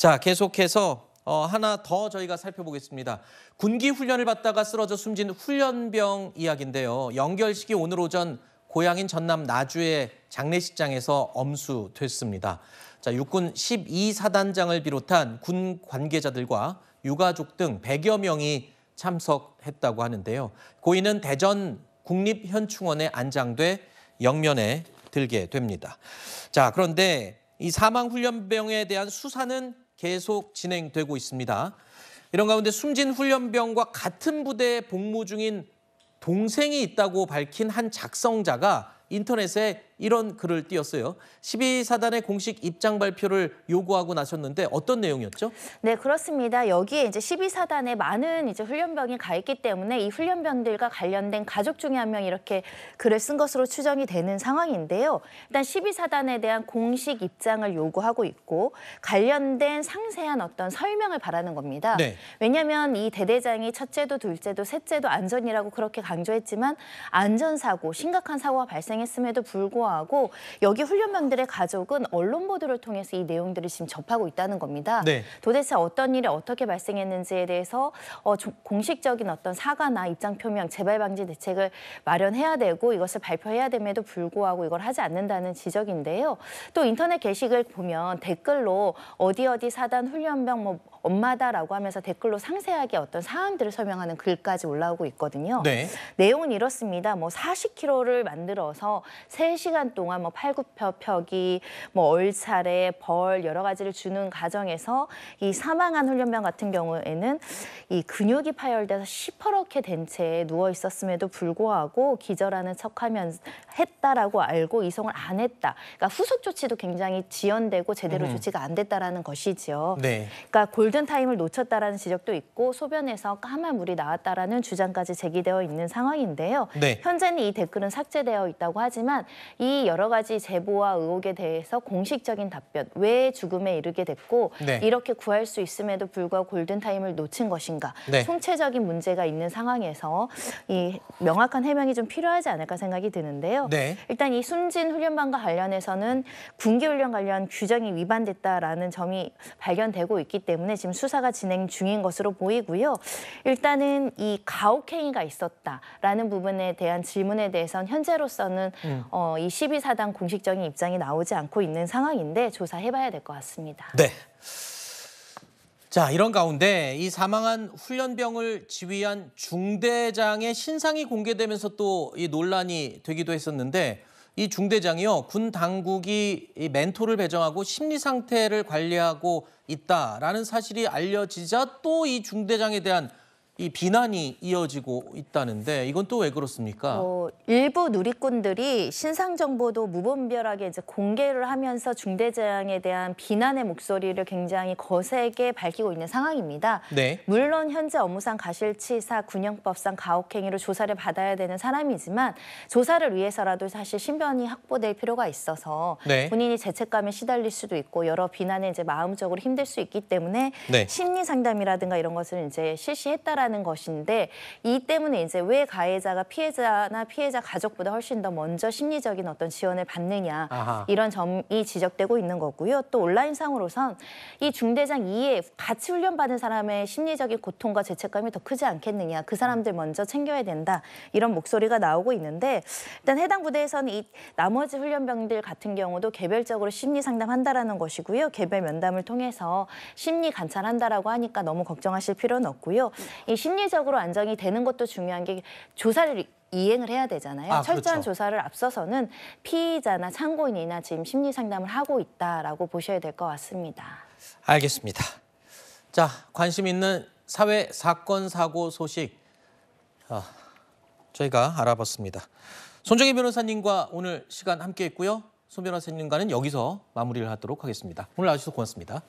자, 계속해서 어, 하나 더 저희가 살펴보겠습니다. 군기 훈련을 받다가 쓰러져 숨진 훈련병 이야기인데요. 연결식이 오늘 오전 고향인 전남 나주의 장례식장에서 엄수됐습니다. 자, 육군 12사단장을 비롯한 군 관계자들과 유가족 등 100여 명이 참석했다고 하는데요. 고인은 대전 국립현충원에 안장돼 영면에 들게 됩니다. 자, 그런데 이 사망 훈련병에 대한 수사는 계속 진행되고 있습니다. 이런 가운데 숨진 훈련병과 같은 부대에 복무 중인 동생이 있다고 밝힌 한 작성자가 인터넷에 이런 글을 띄었어요. 12사단의 공식 입장 발표를 요구하고 나셨는데 어떤 내용이었죠? 네, 그렇습니다. 여기에 이제 12사단에 많은 이제 훈련병이 가 있기 때문에 이 훈련병들과 관련된 가족 중에 한 명 이렇게 글을 쓴 것으로 추정이 되는 상황인데요. 일단 12사단에 대한 공식 입장을 요구하고 있고 관련된 상세한 어떤 설명을 바라는 겁니다. 네. 왜냐하면 이 대대장이 첫째도 둘째도 셋째도 안전이라고 그렇게 강조했지만 안전사고, 심각한 사고가 발생했음에도 불구하고 분노하고 여기 훈련병들의 가족은 언론 보도를 통해서 이 내용들을 지금 접하고 있다는 겁니다. 네. 도대체 어떤 일이 어떻게 발생했는지에 대해서 어, 공식적인 어떤 사과나 입장 표명, 재발 방지 대책을 마련해야 되고 이것을 발표해야 됨에도 불구하고 이걸 하지 않는다는 지적인데요. 또 인터넷 게시글 보면 댓글로 어디 어디 사단 훈련병 뭐 엄마다라고 하면서 댓글로 상세하게 어떤 사항들을 설명하는 글까지 올라오고 있거든요. 네. 내용은 이렇습니다. 뭐 40kg를 만들어서 3시간 시간 동안 뭐 팔굽혀펴기, 뭐 얼차례, 벌 여러 가지를 주는 과정에서 이 사망한 훈련병 같은 경우에는 이 근육이 파열돼서 시퍼렇게 된 채 누워 있었음에도 불구하고 기절하는 척하면 했다라고 알고 이송을 안 했다. 그러니까 후속 조치도 굉장히 지연되고 제대로 음. 조치가 안 됐다라는 것이지요. 네. 그러니까 골든 타임을 놓쳤다라는 지적도 있고 소변에서 까만 물이 나왔다라는 주장까지 제기되어 있는 상황인데요. 네. 현재는 이 댓글은 삭제되어 있다고 하지만 이 여러 가지 제보와 의혹에 대해서 공식적인 답변, 왜 죽음에 이르게 됐고 네. 이렇게 구할 수 있음에도 불구하고 골든타임을 놓친 것인가 네. 총체적인 문제가 있는 상황에서 이 명확한 해명이 좀 필요하지 않을까 생각이 드는데요. 네. 일단 이 순진 훈련반과 관련해서는 군기 훈련 관련 규정이 위반됐다라는 점이 발견되고 있기 때문에 지금 수사가 진행 중인 것으로 보이고요. 일단은 이 가혹행위가 있었다라는 부분에 대한 질문에 대해서는 현재로서는 음. 어, 이 12사당 공식적인 입장이 나오지 않고 있는 상황인데 조사해봐야 될 것 같습니다. 네. 자, 이런 가운데 이 사망한 훈련병을 지휘한 중대장의 신상이 공개되면서 또 이 논란이 되기도 했었는데 이 중대장이요 군 당국이 이 멘토를 배정하고 심리 상태를 관리하고 있다라는 사실이 알려지자 또 이 중대장에 대한 이 비난이 이어지고 있다는데 이건 또 왜 그렇습니까? 어, 일부 누리꾼들이 신상 정보도 무분별하게 이제 공개를 하면서 중대재앙에 대한 비난의 목소리를 굉장히 거세게 밝히고 있는 상황입니다. 네. 물론 현재 업무상 가실치사, 군영법상 가혹행위로 조사를 받아야 되는 사람이지만 조사를 위해서라도 사실 신변이 확보될 필요가 있어서 네. 본인이 죄책감에 시달릴 수도 있고 여러 비난에 이제 마음적으로 힘들 수 있기 때문에 네. 심리 상담이라든가 이런 것을 이제 실시했다라는 한다는 것인데 이 때문에 이제 왜 가해자가 피해자나 피해자 가족보다 훨씬 더 먼저 심리적인 어떤 지원을 받느냐 아하. 이런 점이 지적되고 있는 거고요. 또 온라인상으로선 이 중대장 이에 같이 훈련받은 사람의 심리적인 고통과 죄책감이 더 크지 않겠느냐 그 사람들 먼저 챙겨야 된다 이런 목소리가 나오고 있는데 일단 해당 부대에서는 이 나머지 훈련병들 같은 경우도 개별적으로 심리 상담한다라는 것이고요. 개별 면담을 통해서 심리 관찰한다라고 하니까 너무 걱정하실 필요는 없고요. 이 심리적으로 안정이 되는 것도 중요한 게 조사를 이행을 해야 되잖아요. 아, 그렇죠. 철저한 그렇죠. 조사를 앞서서는 피의자나 참고인이나 지금 심리 상담을 하고 있다라고 보셔야 될 것 같습니다. 알겠습니다. 자, 관심 있는 사회 사건 사고 소식 아, 저희가 알아봤습니다. 손정희 변호사님과 오늘 시간 함께했고요. 손 변호사님과는 여기서 마무리를 하도록 하겠습니다. 오늘 아주셔서 고맙습니다.